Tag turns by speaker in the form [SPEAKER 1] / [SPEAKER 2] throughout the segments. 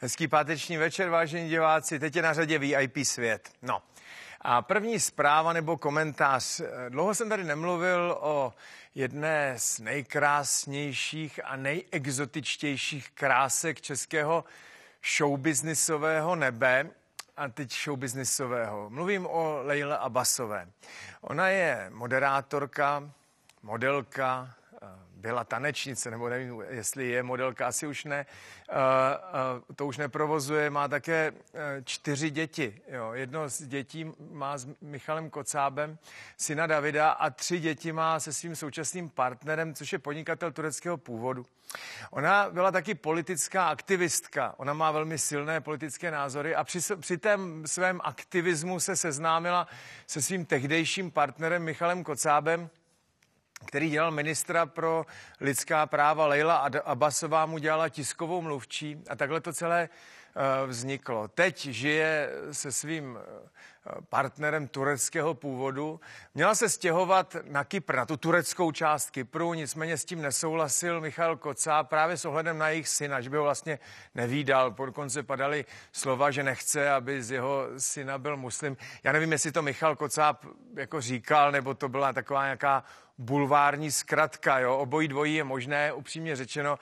[SPEAKER 1] Hezký páteční večer, vážení diváci. Teď je na řadě VIP svět. No. A první zpráva nebo komentář. Dlouho jsem tady nemluvil o jedné z nejkrásnějších a nejexotičtějších krásek českého showbiznisového nebe a teď showbiznisového. Mluvím o Leile Abasové. Ona je moderátorka, modelka, byla tanečnice, nebo nevím, jestli je modelka, asi už ne, eh, eh, to už neprovozuje, má také eh, čtyři děti. Jo. Jedno z dětí má s Michalem Kocábem, syna Davida, a tři děti má se svým současným partnerem, což je podnikatel tureckého původu. Ona byla taky politická aktivistka, ona má velmi silné politické názory a při, při tém svém aktivismu se seznámila se svým tehdejším partnerem Michalem Kocábem, který dělal ministra pro lidská práva. Leila Abbasová mu dělala tiskovou mluvčí a takhle to celé eh, vzniklo. Teď žije se svým partnerem tureckého původu. Měla se stěhovat na Kypr, na tu tureckou část Kypru, nicméně s tím nesouhlasil Michal Koca právě s ohledem na jejich syna, že by ho vlastně nevídal. Dokonce padaly slova, že nechce, aby z jeho syna byl muslim. Já nevím, jestli to Michal Koca jako říkal, nebo to byla taková nějaká bulvární zkratka. Jo? Obojí dvojí je možné, upřímně řečeno,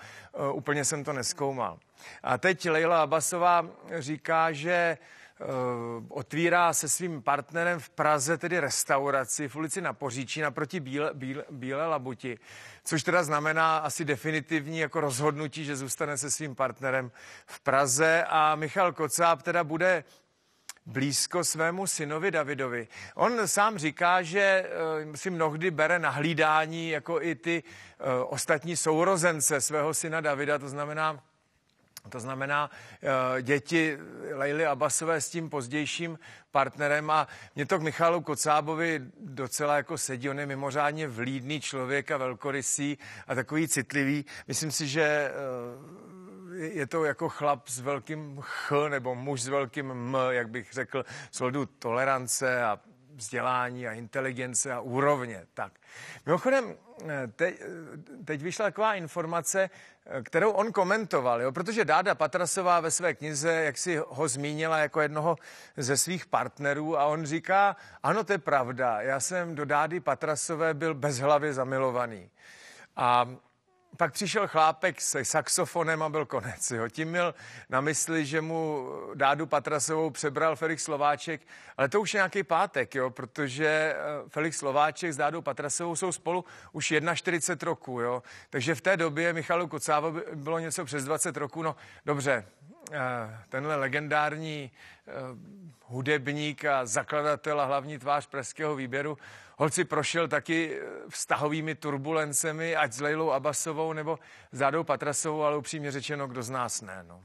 [SPEAKER 1] eh, úplně jsem to neskoumal. A teď Leila Abasová říká, že Eh, otvírá se svým partnerem v Praze, tedy restauraci v ulici na Poříčí naproti Bíle, Bíle, Bíle Labuti, což teda znamená asi definitivní jako rozhodnutí, že zůstane se svým partnerem v Praze a Michal Kocáb teda bude blízko svému synovi Davidovi. On sám říká, že eh, si mnohdy bere nahlídání jako i ty eh, ostatní sourozence svého syna Davida, to znamená to znamená děti Leily Abasové s tím pozdějším partnerem a mě to k Michalu Kocábovi docela jako sedí. On je mimořádně vlídný člověk a velkorysý a takový citlivý. Myslím si, že eh, je to jako chlap s velkým ch nebo muž s velkým m, jak bych řekl, s tolerance a vzdělání a inteligence a úrovně. Tak. Mimochodem, eh, te, teď vyšla taková informace, eh, kterou on komentoval, jo? protože Dáda Patrasová ve své knize, jak si ho zmínila jako jednoho ze svých partnerů a on říká, ano, to je pravda, já jsem do Dády Patrasové byl bezhlavě zamilovaný. A pak přišel chlápek se saxofonem a byl konec. Jo. Tím měl na mysli, že mu dádu Patrasovou přebral Felix Slováček, ale to už je nějaký pátek, jo, protože eh, Felix Slováček s dádou Patrasovou jsou spolu už 41 roku. Jo. Takže v té době Michalu Kocávo bylo něco přes 20 roku. No dobře, eh, tenhle legendární eh, hudebník a zakladatel a hlavní tvář pražského výběru Holci prošel taky eh, vztahovými turbulencemi, ať s Lejlou Abasovou nebo s Patrasovou, ale upřímně řečeno, kdo z nás ne. No.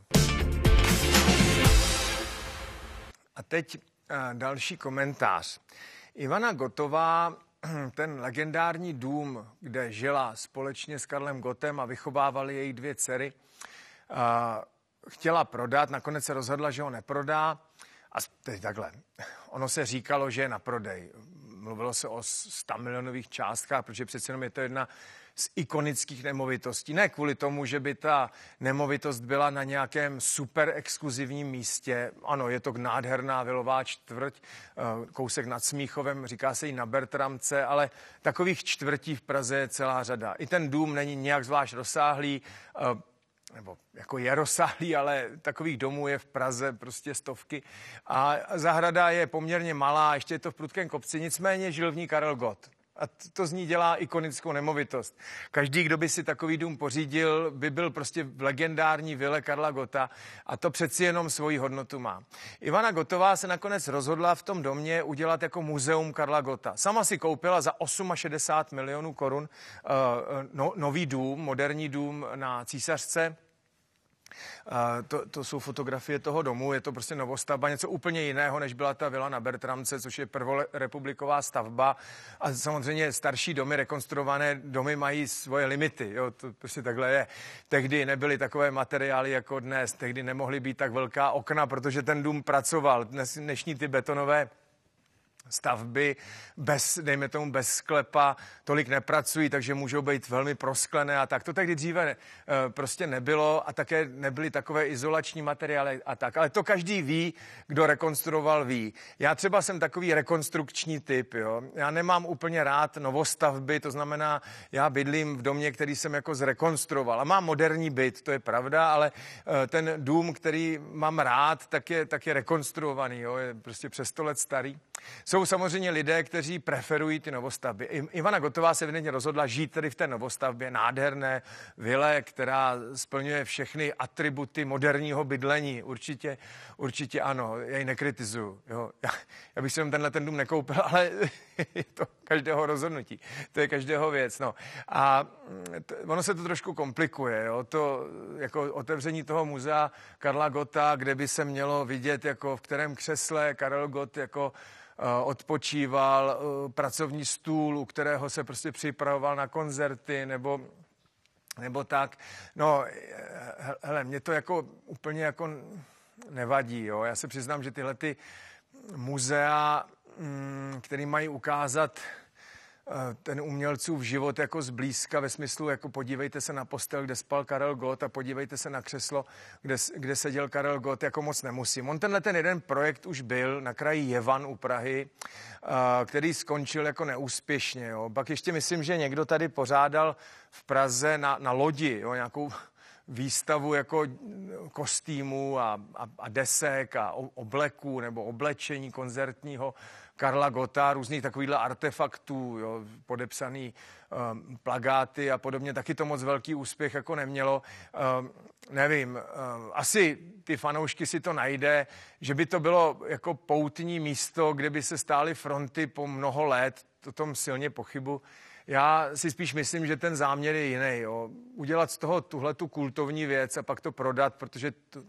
[SPEAKER 1] A teď eh, další komentář. Ivana Gotová, ten legendární dům, kde žila společně s Karlem Gotem a vychovávali její dvě dcery, eh, chtěla prodat, nakonec se rozhodla, že ho neprodá. A teď takhle, ono se říkalo, že je na prodej mluvilo se o 100 milionových částkách, protože přece jenom je to jedna z ikonických nemovitostí. Ne kvůli tomu, že by ta nemovitost byla na nějakém super exkluzivním místě. Ano, je to nádherná vilová čtvrť, eh, kousek nad Smíchovem, říká se jí na Bertramce, ale takových čtvrtí v Praze je celá řada. I ten dům není nějak zvlášť rozsáhlý, eh, nebo jako je rozsáhlý, ale takových domů je v Praze prostě stovky. A zahrada je poměrně malá, ještě je to v prudkém kopci, nicméně žil v ní Karel Gott. A to z ní dělá ikonickou nemovitost. Každý, kdo by si takový dům pořídil, by byl prostě v legendární vile Karla Gota a to přeci jenom svoji hodnotu má. Ivana Gotová se nakonec rozhodla v tom domě udělat jako muzeum Karla Gota. Sama si koupila za 68 milionů korun uh, no, nový dům, moderní dům na císařce to, to jsou fotografie toho domu, je to prostě novostavba, něco úplně jiného, než byla ta vila na Bertramce, což je prvorepubliková stavba. A samozřejmě starší domy, rekonstruované domy mají svoje limity, jo, to prostě takhle je. Tehdy nebyly takové materiály jako dnes, tehdy nemohly být tak velká okna, protože ten dům pracoval. Dnes, dnešní ty betonové stavby bez, dejme tomu, bez sklepa tolik nepracují, takže můžou být velmi prosklené a tak. To tehdy dříve eh, prostě nebylo a také nebyly takové izolační materiály a tak. Ale to každý ví, kdo rekonstruoval, ví. Já třeba jsem takový rekonstrukční typ, jo. Já nemám úplně rád novostavby, to znamená, já bydlím v domě, který jsem jako zrekonstruoval. A mám moderní byt, to je pravda, ale eh, ten dům, který mám rád, tak je, tak je rekonstruovaný, jo. je prostě přes 100 let starý. Jsou jsou samozřejmě lidé, kteří preferují ty novostavby. Ivana Gotová se evidentně rozhodla žít tady v té novostavbě, nádherné vile, která splňuje všechny atributy moderního bydlení. Určitě, určitě ano, já ji nekritizuju. Jo. Já, já bych si jenom tenhle ten dům nekoupil, ale je to každého rozhodnutí. To je každého věc. No. A mm, t- ono se to trošku komplikuje. Jo. To jako otevření toho muzea Karla Gota, kde by se mělo vidět, jako v kterém křesle Karel Gott jako Eh, odpočíval, eh, pracovní stůl, u kterého se prostě připravoval na koncerty nebo nebo tak. No, eh, hele, mě to jako úplně jako nevadí, jo. Já se přiznám, že tyhle ty muzea, mm, který mají ukázat Eh, ten umělcův život jako zblízka ve smyslu, jako podívejte se na postel, kde spal Karel Gott a podívejte se na křeslo, kde, kde seděl Karel Gott, jako moc nemusím. On tenhle ten jeden projekt už byl na kraji Jevan u Prahy, eh, který skončil jako neúspěšně. Jo. Pak ještě myslím, že někdo tady pořádal v Praze na, na lodi jo, nějakou výstavu jako eh, kostýmů a, a, a desek a obleků nebo oblečení koncertního Karla Gota, různých takovýchhle artefaktů, jo, podepsaný um, plagáty a podobně, taky to moc velký úspěch jako nemělo. Um, nevím, um, asi ty fanoušky si to najde, že by to bylo jako poutní místo, kde by se stály fronty po mnoho let, to tom silně pochybu. Já si spíš myslím, že ten záměr je jiný. Jo. Udělat z toho tuhle tu kultovní věc a pak to prodat, protože to,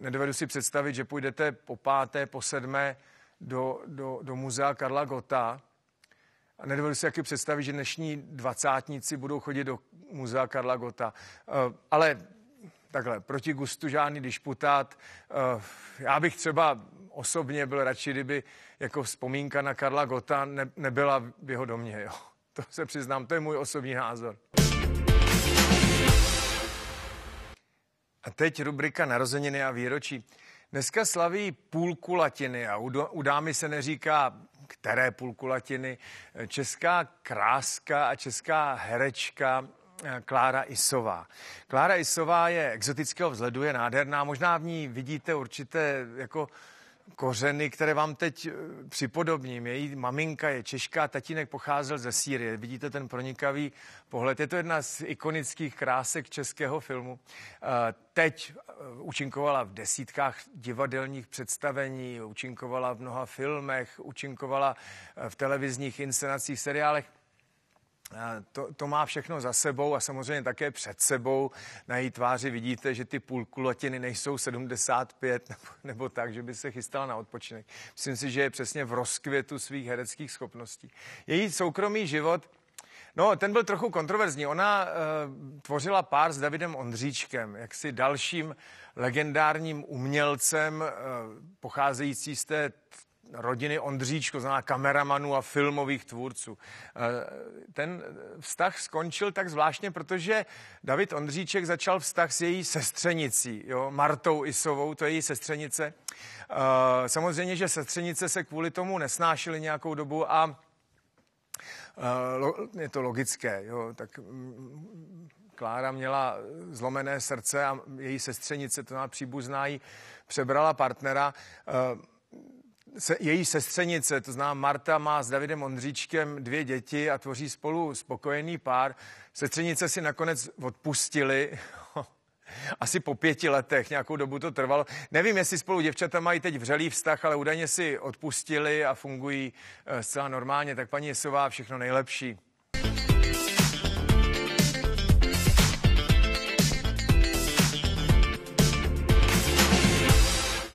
[SPEAKER 1] nedovedu si představit, že půjdete po páté, po sedmé do, do, do muzea Karla Gota. A nedovedu si taky představit, že dnešní dvacátníci budou chodit do muzea Karla Gota. Eh, ale takhle, proti gustu žádný disputát. Eh, já bych třeba osobně byl radši, kdyby jako vzpomínka na Karla Gota ne, nebyla v jeho domě. Jo. To se přiznám, to je můj osobní názor. A teď rubrika narozeniny a výročí. Dneska slaví půlku latiny a u, dámy se neříká, které půlku latiny. Česká kráska a česká herečka eh, Klára Isová. Klára Isová je exotického vzhledu, je nádherná, možná v ní vidíte určité jako kořeny, které vám teď eh, připodobním. Její maminka je Češka, tatínek pocházel ze Sýrie. Vidíte ten pronikavý pohled. Je to jedna z ikonických krásek českého filmu. Eh, teď učinkovala eh, v desítkách divadelních představení, učinkovala v mnoha filmech, učinkovala v televizních inscenacích, seriálech to, to má všechno za sebou a samozřejmě také před sebou. Na její tváři vidíte, že ty půlkulatiny nejsou 75 nebo, nebo tak, že by se chystala na odpočinek. Myslím si, že je přesně v rozkvětu svých hereckých schopností. Její soukromý život No, ten byl trochu kontroverzní. Ona uh, tvořila pár s Davidem Ondříčkem, jaksi dalším legendárním umělcem, uh, pocházející z té rodiny Ondříčko, znamená kameramanů a filmových tvůrců. Eh, ten vztah skončil tak zvláštně, protože David Ondříček začal vztah s její sestřenicí, jo, Martou Isovou, to je její sestřenice. Eh, samozřejmě, že sestřenice se kvůli tomu nesnášily nějakou dobu a eh, je to logické, jo, tak mm, Klára měla zlomené srdce a její sestřenice, to má příbuzná, ji přebrala partnera se, její sestřenice, to znám. Marta, má s Davidem Ondříčkem dvě děti a tvoří spolu spokojený pár. Sestřenice si nakonec odpustili, asi po pěti letech, nějakou dobu to trvalo. Nevím, jestli spolu děvčata mají teď vřelý vztah, ale údajně si odpustili a fungují eh, zcela normálně. Tak paní Jesová, všechno nejlepší.